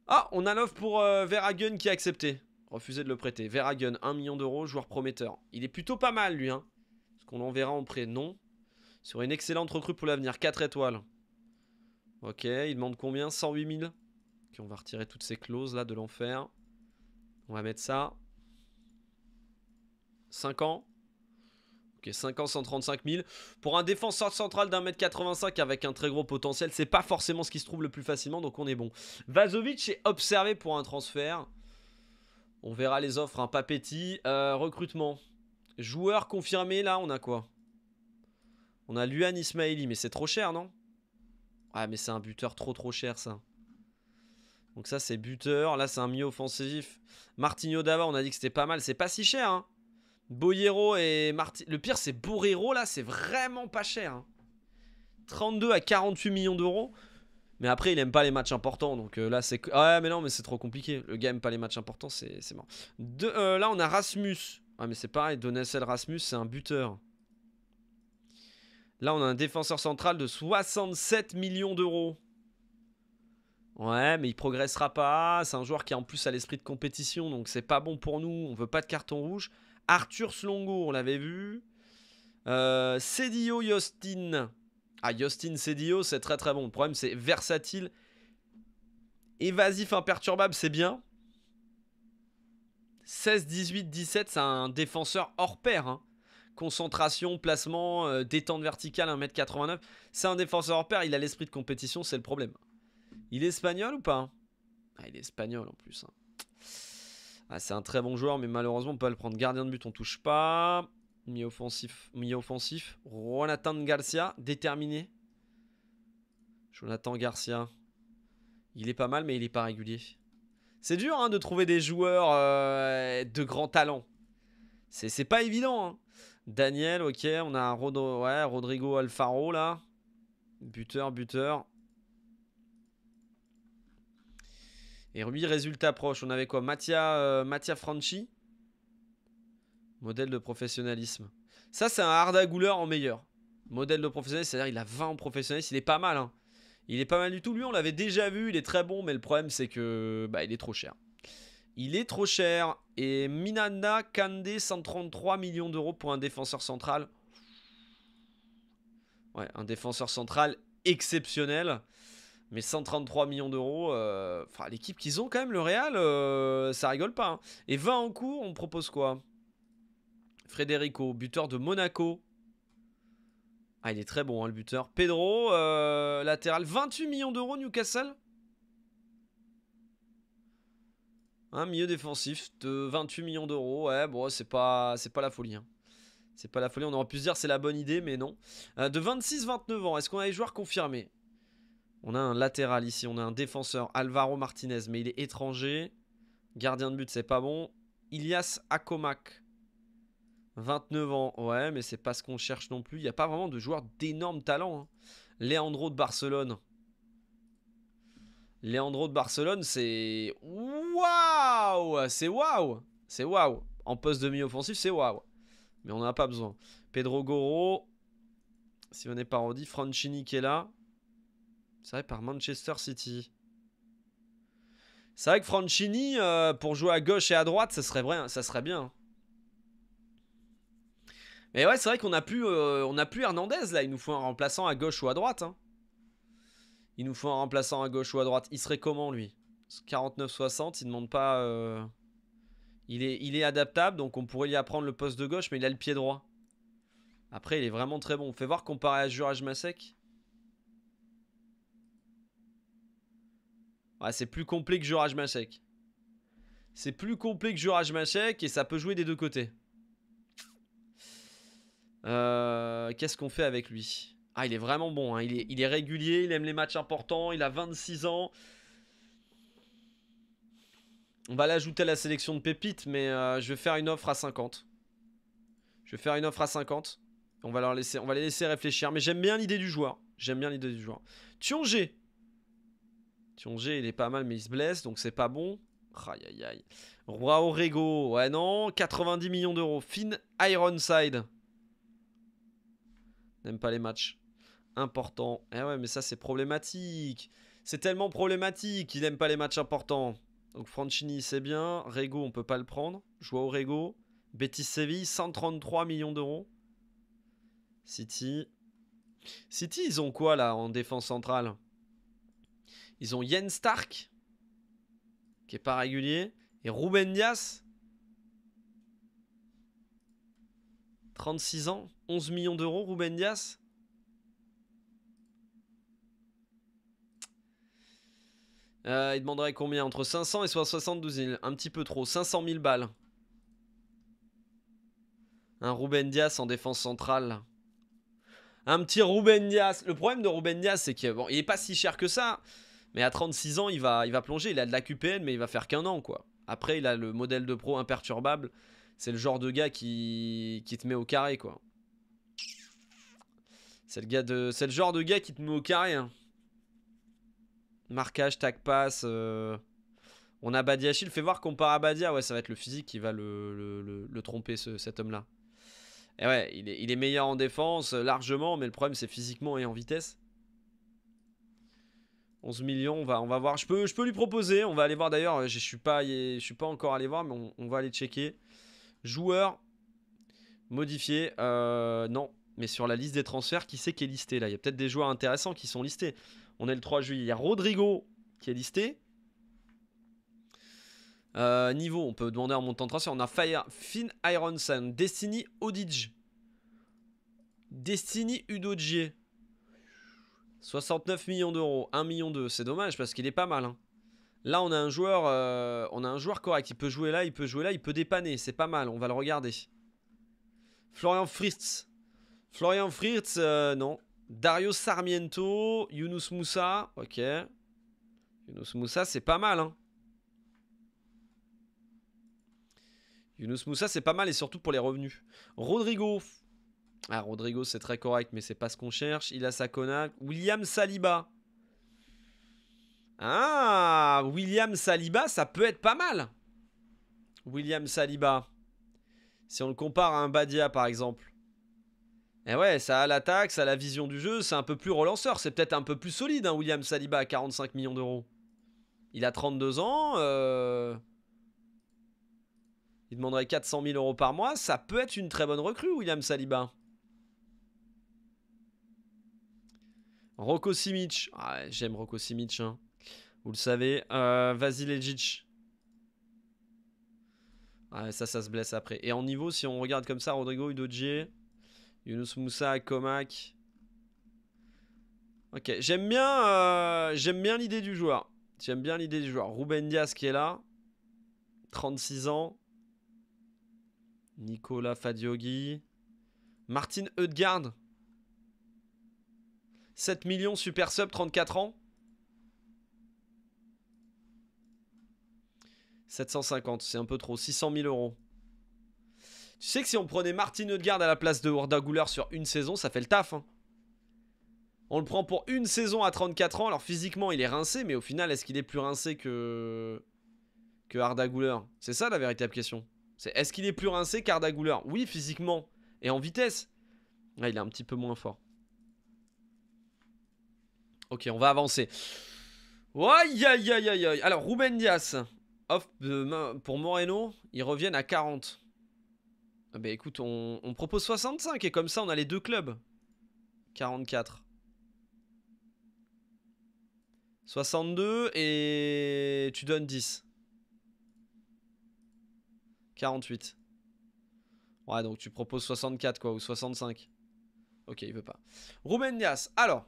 Ah, on a l'offre pour euh, qui a accepté. Refusé de le prêter. Verhagen, 1 million d'euros, joueur prometteur. Il est plutôt pas mal, lui. Hein. Est-ce qu'on l'enverra en prêt Non. Sur une excellente recrue pour l'avenir. 4 étoiles. Ok, il demande combien 108 000. Ok, on va retirer toutes ces clauses là de l'enfer. On va mettre ça. 5 ans. Ok, 5 ans, 135 000. Pour un défenseur central d'un mètre 85 avec un très gros potentiel, c'est pas forcément ce qui se trouve le plus facilement, donc on est bon. Vazovic est observé pour un transfert. On verra les offres, un hein. pas petit. Euh, recrutement. Joueur confirmé, là, on a quoi On a Luan Ismaili, mais c'est trop cher, non ah, mais c'est un buteur trop trop cher, ça. Donc ça, c'est buteur. Là, c'est un milieu offensif. Martinho d'abord on a dit que c'était pas mal. C'est pas si cher, hein. Boyero et Marti... Le pire, c'est Borero là, c'est vraiment pas cher. 32 hein. à 48 millions d'euros. Mais après, il aime pas les matchs importants. Donc euh, là, c'est. Ah mais non, mais c'est trop compliqué. Le gars aime pas les matchs importants, c'est mort. De, euh, là, on a Rasmus. Ah, mais c'est pareil. Donessel Rasmus, c'est un buteur. Là, on a un défenseur central de 67 millions d'euros. Ouais, mais il progressera pas. C'est un joueur qui en plus à l'esprit de compétition, donc c'est pas bon pour nous. On veut pas de carton rouge. Arthur Slongo, on l'avait vu. Euh, Cédio Yostin. Ah, Yostin Cédio, c'est très très bon. Le problème, c'est versatile. Évasif, imperturbable, c'est bien. 16, 18, 17, c'est un défenseur hors pair. Hein concentration, placement, euh, détente verticale 1m89. C'est un défenseur hors pair, il a l'esprit de compétition, c'est le problème. Il est espagnol ou pas hein ah, Il est espagnol en plus. Hein. Ah, c'est un très bon joueur, mais malheureusement, on peut pas le prendre. Gardien de but, on touche pas. mi offensif, mi offensif. Jonathan Garcia, déterminé. Jonathan Garcia. Il est pas mal, mais il est pas régulier. C'est dur hein, de trouver des joueurs euh, de grand talent. C'est pas évident. Hein. Daniel, ok. On a un Rodrigo Alfaro là. Buteur, buteur. Et oui, résultat proche. On avait quoi Mattia, euh, Franchi. Modèle de professionnalisme. Ça, c'est un à en meilleur. Modèle de professionnalisme, c'est-à-dire il a 20 en professionnalisme. Il est pas mal. Hein. Il est pas mal du tout. Lui, on l'avait déjà vu. Il est très bon. Mais le problème, c'est que bah, il est trop cher. Il est trop cher. Et Minanda Kande, 133 millions d'euros pour un défenseur central. Ouais, un défenseur central exceptionnel. Mais 133 millions d'euros, euh, enfin, l'équipe qu'ils ont quand même, le Real, euh, ça rigole pas. Hein. Et 20 en cours, on propose quoi Federico, buteur de Monaco. Ah, il est très bon, hein, le buteur. Pedro, euh, latéral, 28 millions d'euros, Newcastle. Un milieu défensif de 28 millions d'euros. Ouais, bon, c'est pas, pas la folie. Hein. C'est pas la folie. On aurait pu se dire c'est la bonne idée, mais non. Euh, de 26-29 ans, est-ce qu'on a les joueurs confirmés On a un latéral ici. On a un défenseur, Alvaro Martinez, mais il est étranger. Gardien de but, c'est pas bon. Ilias Akomak. 29 ans, ouais, mais c'est pas ce qu'on cherche non plus. Il n'y a pas vraiment de joueurs d'énorme talent. Hein. Leandro de Barcelone, Leandro de Barcelone, c'est. Waouh C'est waouh C'est waouh En poste demi offensif c'est waouh Mais on n'en a pas besoin. Pedro Goro, si on Francini qui est là. C'est vrai, par Manchester City. C'est vrai que Francini, euh, pour jouer à gauche et à droite, ça serait, vrai, ça serait bien. Mais ouais, c'est vrai qu'on a, plus, euh, on a plus Hernandez là. Il nous faut un remplaçant à gauche ou à droite. Hein. Il nous faut un remplaçant à gauche ou à droite. Il serait comment lui 49-60, il ne demande pas... Euh, il, est, il est adaptable, donc on pourrait lui apprendre le poste de gauche, mais il a le pied droit. Après, il est vraiment très bon. On Fait voir comparé à Juraj Masek. Ouais, c'est plus complet que Juraj Masek. C'est plus complet que Juraj Masek et ça peut jouer des deux côtés. Euh, qu'est-ce qu'on fait avec lui ah, il est vraiment bon. Hein. Il, est, régulier, il aime les matchs importants, il a 26 ans. On va l'ajouter à la sélection de pépites, mais euh, je vais faire une offre à 50. Je vais faire une offre à 50. On va, leur laisser, on va les laisser réfléchir. Mais j'aime bien l'idée du joueur. J'aime bien l'idée du joueur. il est pas mal, mais il se blesse, donc c'est pas bon. Aïe, aïe, aïe. Roi Orego. Ouais, non. 90 millions d'euros. Finn Ironside. N'aime pas les matchs important. Eh ouais, mais ça, c'est problématique. C'est tellement problématique. Il n'aime pas les matchs importants. Donc Francini, c'est bien. Rego, on peut pas le prendre. au Rego. Betis Séville, 133 millions d'euros. City. City, ils ont quoi là en défense centrale Ils ont Yen Stark, qui est pas régulier, et Ruben Dias. 36 ans, 11 millions d'euros, Ruben Dias. Euh, il demanderait combien Entre 500 et 72 000. Un petit peu trop. 500 000 balles. Un Ruben Dias en défense centrale. Un petit Ruben Dias. Le problème de Ruben Dias, c'est qu'il bon, est pas si cher que ça. Mais à 36 ans, il va, il va plonger. Il a de la QPN, mais il va faire qu'un an, quoi. Après, il a le modèle de pro imperturbable. C'est le genre de gars qui, qui te met au carré, quoi. C'est le, gars de, c'est le genre de gars qui te met au carré. Hein. Marquage, tac passe. Euh, on a Badia Il fait voir qu'on part à Badia. Ah ouais, ça va être le physique qui va le, tromper, cet homme-là. Et ouais, il est, meilleur en défense, euh, largement, mais le problème, c'est physiquement et en vitesse. 11 millions, on va, on va voir. Je peux, je peux lui proposer, on va aller voir d'ailleurs. Je ne suis, pas, suis pas encore allé voir, mais on, va aller checker. Joueur, modifié, euh, non. Mais sur la liste des transferts, qui c'est qui est listé là Il y a peut-être des joueurs intéressants qui sont listés. On est le 3 juillet. Il y a Rodrigo qui est listé. Euh, niveau, on peut demander un montant de transfert. On a Fire, Finn Ironson, Destiny Odige. Destiny Udogier. 69 millions d'euros, 1 million d'euros. C'est dommage parce qu'il est pas mal. Hein. Là, on a un joueur, euh, on a un joueur correct. Il peut jouer là, il peut jouer là, il peut dépanner. C'est pas mal. On va le regarder. Florian Fritz. Florian Fritz, euh, non. Dario Sarmiento, Yunus Moussa, ok. Yunus Moussa, c'est pas mal, hein. Yunus Moussa, c'est pas mal et surtout pour les revenus. Rodrigo. Ah, Rodrigo, c'est très correct, mais c'est pas ce qu'on cherche. Il a sa connasse. William Saliba. Ah, William Saliba, ça peut être pas mal. William Saliba. Si on le compare à un Badia, par exemple. Et eh ouais, ça a l'attaque, ça a la vision du jeu, c'est un peu plus relanceur, c'est peut-être un peu plus solide, hein, William Saliba à 45 millions d'euros. Il a 32 ans, euh, il demanderait 400 000 euros par mois, ça peut être une très bonne recrue, William Saliba. Rocco Simic, ah, j'aime Rocco Simic, hein. vous le savez. Euh, ça, ça se blesse après. Et en niveau, si on regarde comme ça, Rodrigo Udogie, Yunus Moussa, Comac. Ok, j'aime bien, euh, bien l'idée du joueur. J'aime bien l'idée du joueur. Ruben Diaz qui est là. 36 ans. Nicolas Fadioghi. Martin Eudgard. 7 millions, super sub, 34 ans. 750, c'est un peu trop. 600 000 euros. Tu sais que si on prenait Martin Odegaard à la place de Warda Guler sur une saison, ça fait le taf. Hein. On le prend pour une saison à 34 ans. Alors physiquement, il est rincé, mais au final, est-ce qu'il est plus rincé que que Arda C'est ça la véritable question. C'est est-ce qu'il est plus rincé qu'Arda Güler Oui, physiquement et en vitesse. Ah, il est un petit peu moins fort. Ok, on va avancer. Aïe, aïe, aïe, aïe, Alors, Ruben Dias, off euh, pour Moreno, ils reviennent à 40. Ah bah écoute, on, propose 65 et comme ça on a les deux clubs. 44. 62 et tu donnes 10. 48. Ouais, donc tu proposes 64 quoi, ou 65. Ok, il veut pas. Roumendias alors,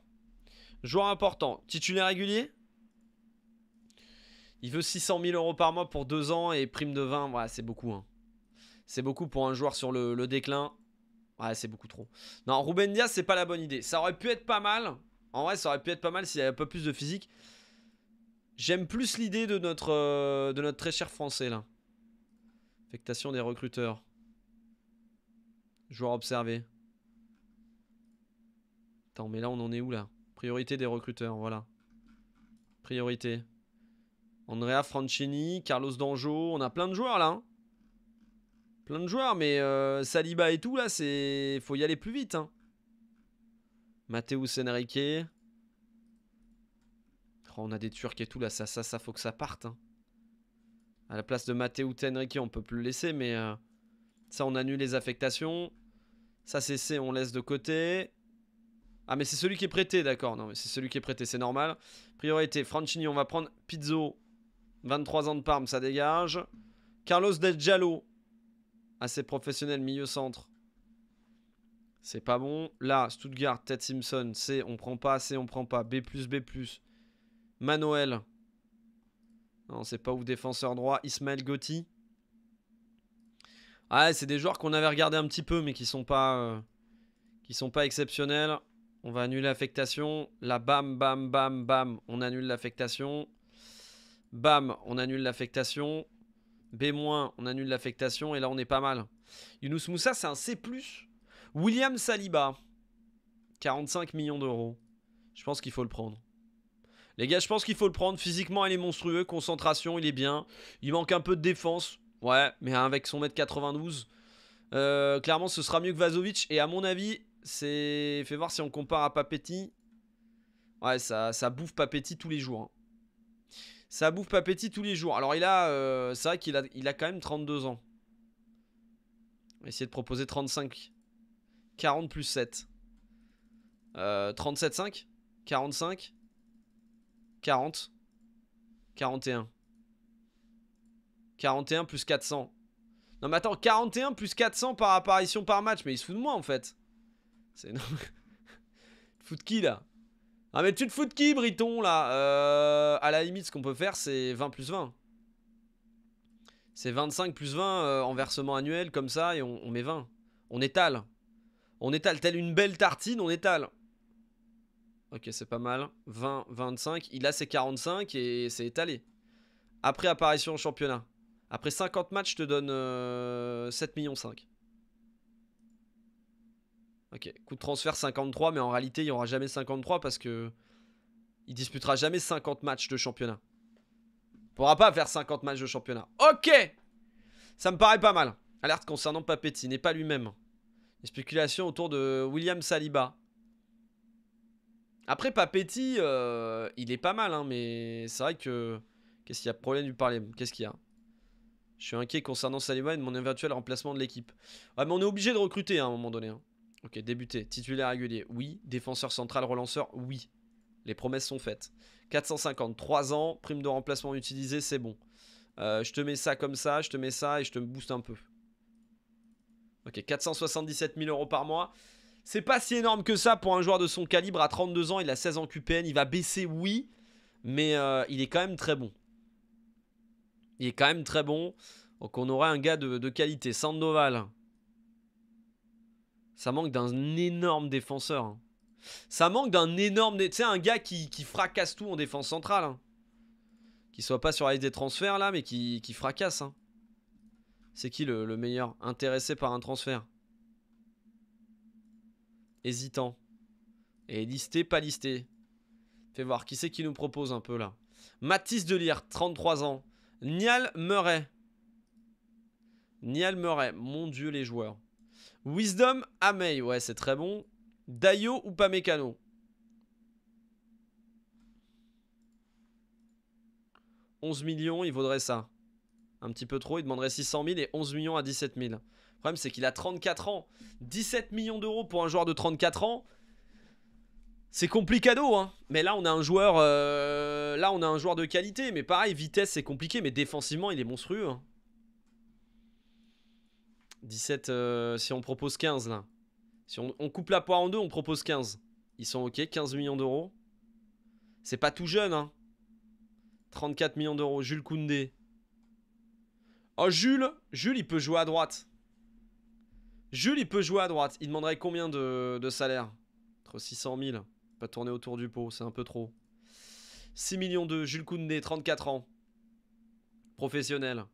joueur important, titulaire régulier Il veut 600 000 euros par mois pour 2 ans et prime de 20, ouais, c'est beaucoup. Hein. C'est beaucoup pour un joueur sur le, déclin. Ouais, c'est beaucoup trop. Non, Ruben Diaz, c'est pas la bonne idée. Ça aurait pu être pas mal. En vrai, ça aurait pu être pas mal s'il y avait peu plus de physique. J'aime plus l'idée de notre euh, de notre très cher français là. Affectation des recruteurs. Joueur observé. Attends, mais là on en est où là Priorité des recruteurs, voilà. Priorité. Andrea Francini, Carlos Danjo, on a plein de joueurs là. Hein plein de joueurs, mais euh, Saliba et tout, là, c'est faut y aller plus vite. Hein. Mateus Enrique. Oh, on a des Turcs et tout, là, ça, ça, ça, faut que ça parte. Hein. À la place de Mateus Enrique, on peut plus le laisser, mais euh, ça, on annule les affectations. Ça, c'est on laisse de côté. Ah, mais c'est celui qui est prêté, d'accord. Non, mais c'est celui qui est prêté, c'est normal. Priorité, Francini, on va prendre Pizzo. 23 ans de Parme, ça dégage. Carlos Del Jallo. Assez ah, professionnel, milieu-centre. C'est pas bon. Là, Stuttgart, Ted Simpson, C, on prend pas, C, on prend pas. B, B. Manuel. Non, c'est pas ouf. Défenseur droit, Ismaël Gotti. Ah, c'est des joueurs qu'on avait regardé un petit peu, mais qui sont pas, euh, qui sont pas exceptionnels. On va annuler l'affectation. Là, bam, bam, bam, bam, on annule l'affectation. Bam, on annule l'affectation. B-, on annule l'affectation et là on est pas mal. Yunus Moussa, c'est un C. William Saliba, 45 millions d'euros. Je pense qu'il faut le prendre. Les gars, je pense qu'il faut le prendre. Physiquement, il est monstrueux. Concentration, il est bien. Il manque un peu de défense. Ouais, mais avec son mètre 92, euh, clairement, ce sera mieux que Vazovic. Et à mon avis, c'est. Fais voir si on compare à Papetti. Ouais, ça, ça bouffe Papetti tous les jours. Hein. Ça bouffe pas tous les jours. Alors il a, euh, c'est vrai qu'il a, quand même 32 ans. On va essayer de proposer 35. 40 plus 7. 37,5 45 40 41 41 plus 400. Non mais attends, 41 plus 400 par apparition par match, mais il se fout de moi en fait. C'est... il fout de qui là ah mais tu te fous de qui Briton là euh, À la limite ce qu'on peut faire c'est 20 plus 20. C'est 25 plus 20 euh, en versement annuel comme ça et on, met 20. On étale. On étale telle une belle tartine, on étale. Ok c'est pas mal. 20, 25. Il a ses 45 et c'est étalé. Après apparition au championnat. Après 50 matchs je te donne 7,5 euh, millions Ok, coup de transfert 53, mais en réalité, il n'y aura jamais 53 parce que il disputera jamais 50 matchs de championnat. Il pourra pas faire 50 matchs de championnat. Ok Ça me paraît pas mal. Alerte concernant Papetti, n'est pas lui-même. Les spéculations autour de William Saliba. Après, Papetti, euh, il est pas mal, hein, mais c'est vrai que... Qu'est-ce qu'il y a Problème du parler. Qu'est-ce qu'il y a Je suis inquiet concernant Saliba et mon éventuel remplacement de l'équipe. Ouais, mais on est obligé de recruter hein, à un moment donné. Hein. Ok, débuté. Titulaire régulier, oui. Défenseur central, relanceur, oui. Les promesses sont faites. 450, 3 ans, prime de remplacement utilisée, c'est bon. Euh, je te mets ça comme ça, je te mets ça et je te booste un peu. Ok, 477 000 euros par mois. C'est pas si énorme que ça pour un joueur de son calibre. À 32 ans, il a 16 ans QPN. Il va baisser, oui. Mais euh, il est quand même très bon. Il est quand même très bon. Donc on aurait un gars de qualité. Sandoval, ça manque d'un énorme défenseur. Hein. Ça manque d'un énorme... Tu sais, un gars qui, qui, fracasse tout en défense centrale. Hein. Qui soit pas sur la liste des transferts, là, mais qui, qui fracasse. Hein. C'est qui le, meilleur intéressé par un transfert Hésitant. Et listé, pas listé. Fais voir, qui c'est qui nous propose un peu, là Mathis Delire, 33 ans. Nial Murray. Nial Murray, mon dieu les joueurs. Wisdom, Amei, ouais, c'est très bon. Dayo ou Pamecano « 11 millions, il vaudrait ça. Un petit peu trop, il demanderait 600 000 et 11 millions à 17 000. Le problème, c'est qu'il a 34 ans. 17 millions d'euros pour un joueur de 34 ans, c'est complicado, hein. Mais là, on a un joueur, euh, là, on a un joueur de qualité. Mais pareil, vitesse, c'est compliqué. Mais défensivement, il est monstrueux. Hein. 17, euh, si on propose 15 là. Si on, coupe la poire en deux, on propose 15. Ils sont OK, 15 millions d'euros. C'est pas tout jeune, hein. 34 millions d'euros, Jules Koundé. Oh, Jules Jules, il peut jouer à droite. Jules, il peut jouer à droite. Il demanderait combien de, de salaire Entre 600 000. Pas tourner autour du pot, c'est un peu trop. 6 millions de Jules Koundé, 34 ans. Professionnel.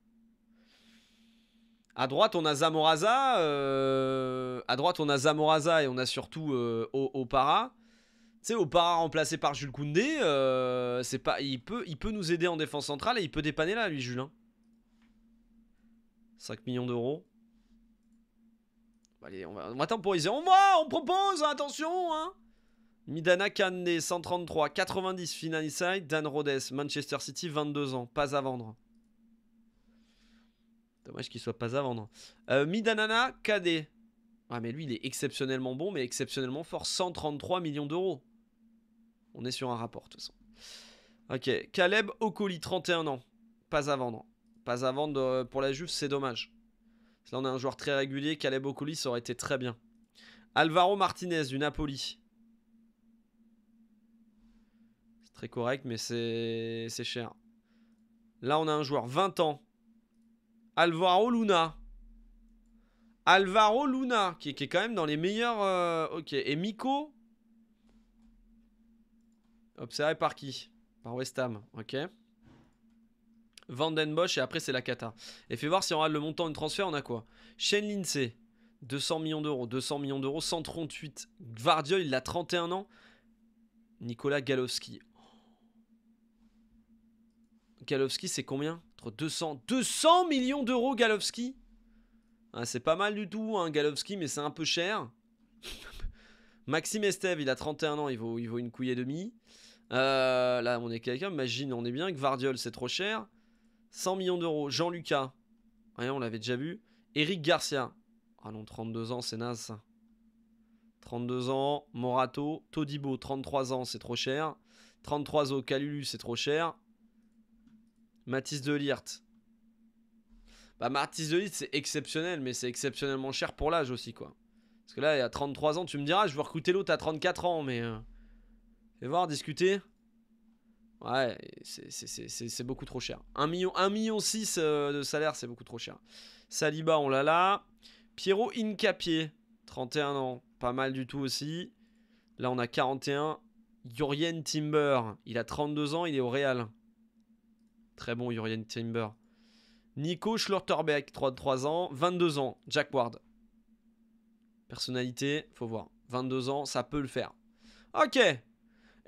À droite, on a Zamoraza. Euh, à droite, on a Zamoraza et on a surtout au euh, Opara. Tu sais, Opara remplacé par Jules Koundé, euh, c'est pas... il, peut, il peut nous aider en défense centrale et il peut dépanner là, lui, Jules. 5 millions d'euros. on va, on va temporiser. On on propose, attention hein Midana Kane, 133, 90 final Dan Rhodes, Manchester City, 22 ans, pas à vendre. Dommage qu'il soit pas à vendre. Euh, Midanana KD. Ah mais lui il est exceptionnellement bon mais exceptionnellement fort. 133 millions d'euros. On est sur un rapport de toute façon. Ok. Caleb Okoli, 31 ans. Pas à vendre. Pas à vendre euh, pour la Juve, c'est dommage. Là on a un joueur très régulier. Caleb Okoli ça aurait été très bien. Alvaro Martinez du Napoli. C'est très correct mais c'est cher. Là on a un joueur 20 ans. Alvaro Luna. Alvaro Luna, qui, est quand même dans les meilleurs. Euh, ok. Et Miko Observé par qui Par West Ham. Ok. Bosch, et après c'est la cata. Et fais voir si on a le montant de transfert, on a quoi Shane Lindsay, 200 millions d'euros, 200 millions d'euros, 138. Vardio, il a 31 ans. Nicolas Galowski. Galowski, c'est combien 200, 200 millions d'euros Galovski ah, C'est pas mal du tout, hein, Galovski mais c'est un peu cher. Maxime Estève, il a 31 ans, il vaut, une couille et demie. Euh, là, on est quelqu'un, imagine, on est bien. Gvardiol, c'est trop cher. 100 millions d'euros. Jean-Lucas, on l'avait déjà vu. Eric Garcia, ah non, 32 ans, c'est naze 32 ans, Morato, Todibo, 33 ans, c'est trop cher. 33 ans Calulu, c'est trop cher. Mathis Delirte. Bah, Mathis Delirte, c'est exceptionnel, mais c'est exceptionnellement cher pour l'âge aussi, quoi. Parce que là, il a 33 ans, tu me diras, je veux recruter l'autre à 34 ans, mais. Euh, fais voir, discuter. Ouais, c'est beaucoup trop cher. 1 million, 1 million 6 euh, de salaire, c'est beaucoup trop cher. Saliba, on l'a là. Pierrot Incapier, 31 ans, pas mal du tout aussi. Là, on a 41. Yorien Timber, il a 32 ans, il est au Real. Très bon, Urien Timber. Nico Schlotterbeck, 3, 3 ans, 22 ans, Jack Ward. Personnalité, faut voir. 22 ans, ça peut le faire. Ok. Et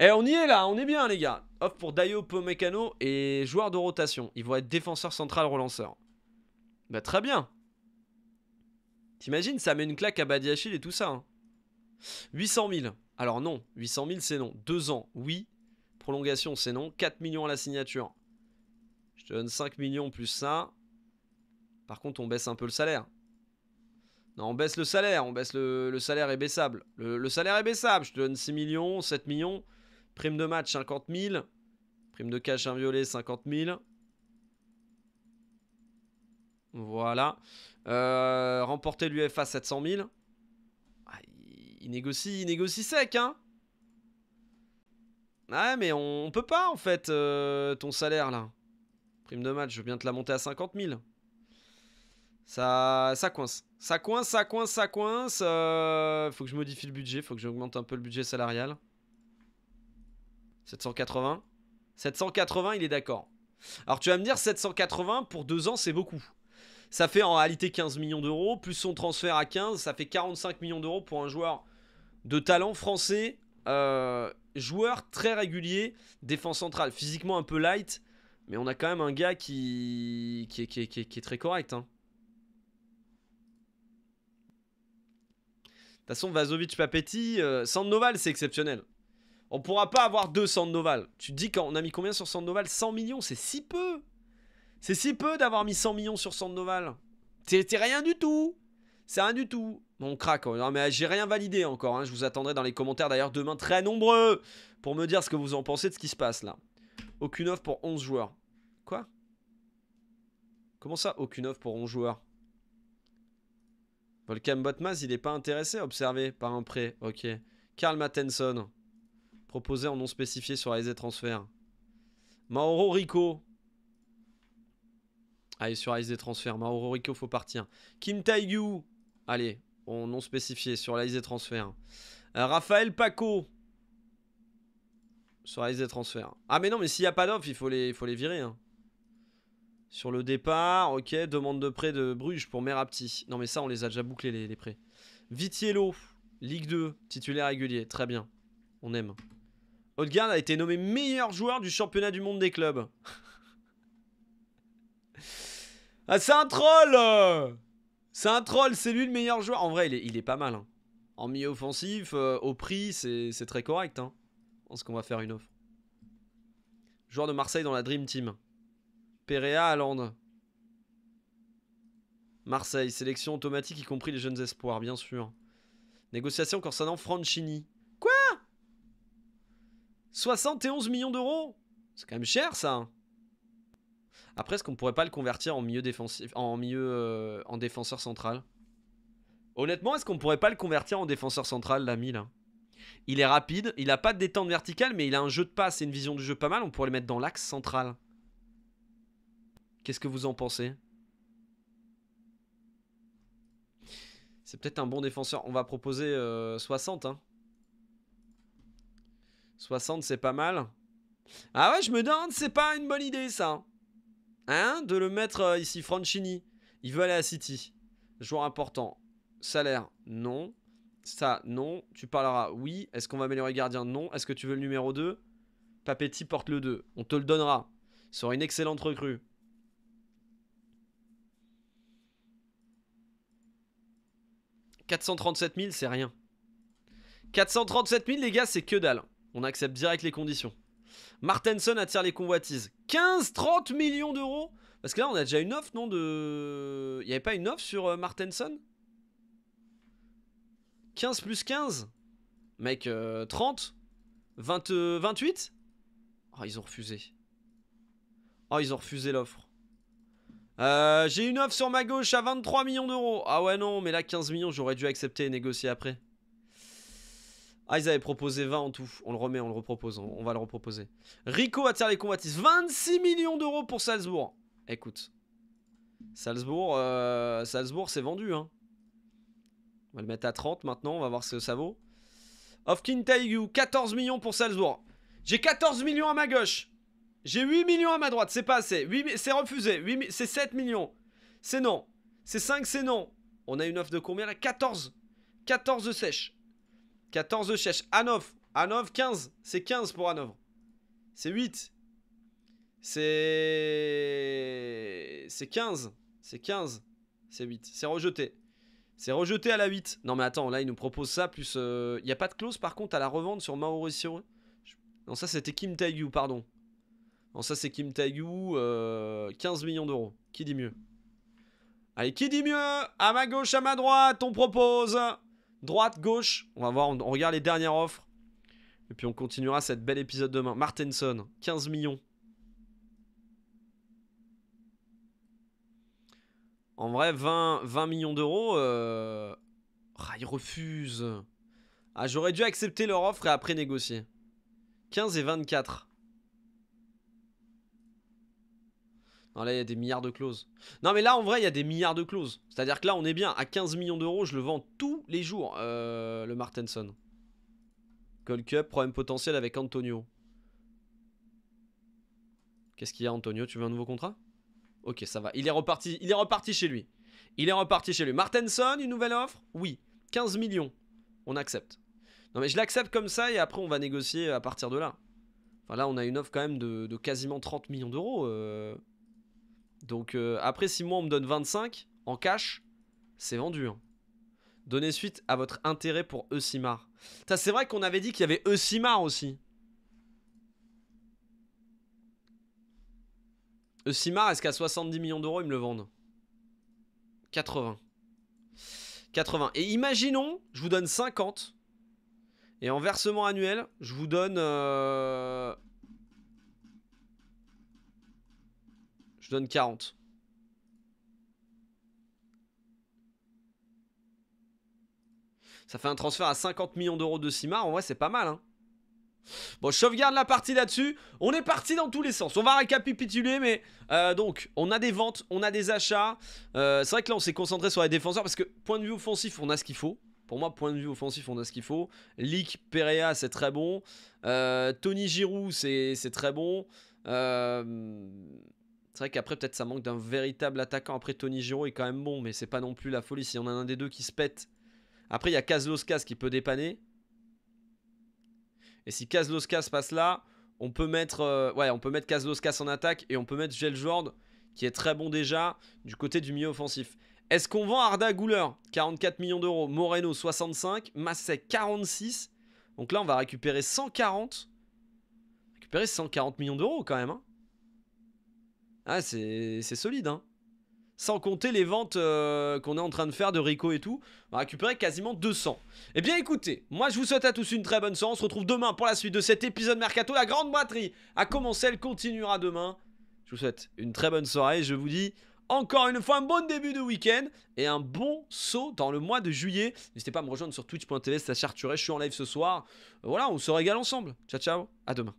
eh, on y est là, on est bien les gars. Off pour Dayo Pomecano et joueur de rotation. Ils vont être défenseur central relanceur. Bah très bien. T'imagines, ça met une claque à Badiachil et tout ça. 800 hein. 000. Alors non, 800 000 c'est non. 2 ans, oui. Prolongation c'est non. 4 millions à la signature. Je te donne 5 millions plus ça. Par contre, on baisse un peu le salaire. Non, on baisse le salaire, on baisse le, le salaire est baissable. Le, salaire est baissable, je te donne 6 millions, 7 millions. Prime de match, 50 000. Prime de cash inviolée, 50 000. Voilà. Euh, remporter l'UFA, 700 000. il, négocie, négocie sec, hein Ouais, mais on, ne peut pas, en fait, euh, ton salaire, là. Prime de match, je viens de la monter à 50 000. Ça, ça coince. Ça coince, ça coince, ça coince. Euh, faut que je modifie le budget. Faut que j'augmente un peu le budget salarial. 780. 780, il est d'accord. Alors tu vas me dire 780 pour deux ans, c'est beaucoup. Ça fait en réalité 15 millions d'euros. Plus son transfert à 15, ça fait 45 millions d'euros pour un joueur de talent français. Euh, joueur très régulier, défense centrale. Physiquement un peu light. Mais on a quand même un gars qui, qui, est, très correct. Hein. De toute façon, Vazovic Papetti, euh, Sandoval, c'est exceptionnel. On pourra pas avoir deux Noval. Tu te dis qu'on a mis combien sur Noval 100 millions, c'est si peu. C'est si peu d'avoir mis 100 millions sur Sandoval. C'est rien du tout. C'est rien du tout. Bon, on craque. Hein. Non, mais euh, j'ai rien validé encore. Hein. Je vous attendrai dans les commentaires d'ailleurs demain très nombreux pour me dire ce que vous en pensez de ce qui se passe là. Aucune offre pour 11 joueurs. Quoi Comment ça, aucune offre pour 11 joueurs Volkan Botmaz, il n'est pas intéressé, observé par un prêt. Ok. Karl Mattenson, proposé en non spécifié sur les transferts. Mauro Rico. Allez, sur l'ISD des Mauro Rico, faut partir. Kim Taigu. Allez, en non spécifié sur liste des euh, Raphaël Paco. Sur la liste des transferts. Ah mais non, mais s'il n'y a pas d'offre, il faut les, faut les virer. Hein. Sur le départ, ok, demande de prêt de Bruges pour Merapti. Non mais ça, on les a déjà bouclés, les, prêts. Vitiello, Ligue 2, titulaire régulier. Très bien, on aime. Odegaard a été nommé meilleur joueur du championnat du monde des clubs. ah, c'est un troll C'est un troll, c'est lui le meilleur joueur. En vrai, il est, pas mal. Hein. En milieu offensif, euh, au prix, c'est très correct. Hein. Je pense qu'on va faire une offre Joueur de Marseille dans la Dream Team. Perea land Marseille, sélection automatique, y compris les jeunes espoirs, bien sûr. Négociation concernant Franchini. Quoi 71 millions d'euros C'est quand même cher, ça hein. Après, est-ce qu'on pourrait pas le convertir en milieu défensif, en milieu, euh, en défenseur central Honnêtement, est-ce qu'on pourrait pas le convertir en défenseur central, l'ami, là il est rapide, il n'a pas de détente verticale, mais il a un jeu de passe et une vision du jeu pas mal. On pourrait le mettre dans l'axe central. Qu'est-ce que vous en pensez C'est peut-être un bon défenseur. On va proposer 60. Euh, 60, hein. c'est pas mal. Ah ouais, je me demande, c'est pas une bonne idée ça. Hein De le mettre euh, ici, Franchini. Il veut aller à City. Joueur important. Salaire, non ça, non. Tu parleras, oui. Est-ce qu'on va améliorer gardien Non. Est-ce que tu veux le numéro 2 Papetti porte le 2. On te le donnera. Il sera une excellente recrue. « 437 000, c'est rien. 437 000, les gars, c'est que dalle. On accepte direct les conditions. Martenson attire les convoitises. 15-30 millions d'euros Parce que là, on a déjà une offre, non de... Il n'y avait pas une offre sur euh, Martenson 15 plus 15 Mec, 30 20, 28 Oh, ils ont refusé. Oh, ils ont refusé l'offre. Euh, j'ai une offre sur ma gauche à 23 millions d'euros. Ah ouais, non, mais là, 15 millions, j'aurais dû accepter et négocier après. Ah, ils avaient proposé 20 en tout. On le remet, on le repropose, on, va le reproposer. Rico attire les combatistes. 26 millions d'euros pour Salzbourg. Écoute, Salzbourg, euh, Salzbourg, c'est vendu, hein. On va le mettre à 30 maintenant, on va voir ce que ça vaut. Of Kintayu, 14 millions pour Salzbourg. J'ai 14 millions à ma gauche. J'ai 8 millions à ma droite, c'est pas assez. C'est refusé, c'est 7 millions. C'est non. C'est 5, c'est non. On a une offre de combien là 14. 14 de sèche. 14 de sèche. Hanovre. Hanovre, 15. C'est 15 pour Hanov. C'est 8. C'est... C'est 15. C'est 15. C'est 8. C'est rejeté. C'est rejeté à la 8. Non mais attends, là il nous propose ça, plus... Il euh, n'y a pas de clause par contre à la revente sur Mauricio. Non ça c'était Kim tae pardon. Non ça c'est Kim tae 15 euh, millions d'euros. Qui dit mieux Allez, qui dit mieux À ma gauche, à ma droite, on propose Droite, gauche, on va voir, on, regarde les dernières offres. Et puis on continuera cette belle épisode demain. Martenson, 15 millions. En vrai, 20, millions d'euros, euh, ah, ils refusent. Ah, j'aurais dû accepter leur offre et après négocier. 15 et 24. Non, là, il y a des milliards de clauses. Non, mais là, en vrai, il y a des milliards de clauses. C'est-à-dire que là, on est bien. À 15 millions d'euros, je le vends tous les jours, euh, le Martenson. Call Cup, problème potentiel avec Antonio. Qu'est-ce qu'il y a, Antonio Tu veux un nouveau contrat Ok, ça va. Il est reparti, il est reparti chez lui. Il est reparti chez lui. Martenson, une nouvelle offre Oui. 15 millions. On accepte. Non mais je l'accepte comme ça et après on va négocier à partir de là. Enfin là on a une offre quand même de, quasiment 30 millions d'euros. Euh. Donc euh, après si moi on me donne 25 en cash, c'est vendu. Hein. Donnez suite à votre intérêt pour Eusimar. C'est vrai qu'on avait dit qu'il y avait Eusimar aussi. Le CIMAR, est-ce qu'à 70 millions d'euros, ils me le vendent 80. 80. Et imaginons, je vous donne 50. Et en versement annuel, je vous donne... Euh, je donne 40. Ça fait un transfert à 50 millions d'euros de CIMAR. En vrai, c'est pas mal. Hein. Bon, je sauvegarde la partie là-dessus. On est parti dans tous les sens. On va récapituler, mais euh, donc, on a des ventes, on a des achats. Euh, c'est vrai que là, on s'est concentré sur les défenseurs parce que, point de vue offensif, on a ce qu'il faut. Pour moi, point de vue offensif, on a ce qu'il faut. Lick, Perea, c'est très bon. Euh, Tony Giroud, c'est très bon. c'est vrai qu'après, peut-être, ça manque d'un véritable attaquant. Après, Tony Giroud est quand même bon, mais c'est pas non plus la folie. Si on a un des deux qui se pète. Après, il y a Kazoskas qui peut dépanner. Et si caslos passe là, on peut mettre, euh, ouais, on peut mettre en attaque et on peut mettre jeljord, qui est très bon déjà, du côté du milieu offensif. Est-ce qu'on vend Arda Güler 44 millions d'euros. Moreno, 65. Masset 46. Donc là, on va récupérer 140. Récupérer 140 millions d'euros quand même. Hein. Ah, c'est solide. Hein sans compter les ventes euh, qu'on est en train de faire de Rico et tout, on va récupérer quasiment 200. Eh bien écoutez, moi je vous souhaite à tous une très bonne soirée, on se retrouve demain pour la suite de cet épisode Mercato, la grande batterie a commencé, elle continuera demain. Je vous souhaite une très bonne soirée, je vous dis encore une fois un bon début de week-end et un bon saut dans le mois de juillet. N'hésitez pas à me rejoindre sur twitch.tv, c'est je suis en live ce soir. Voilà, on se régale ensemble. Ciao ciao, à demain.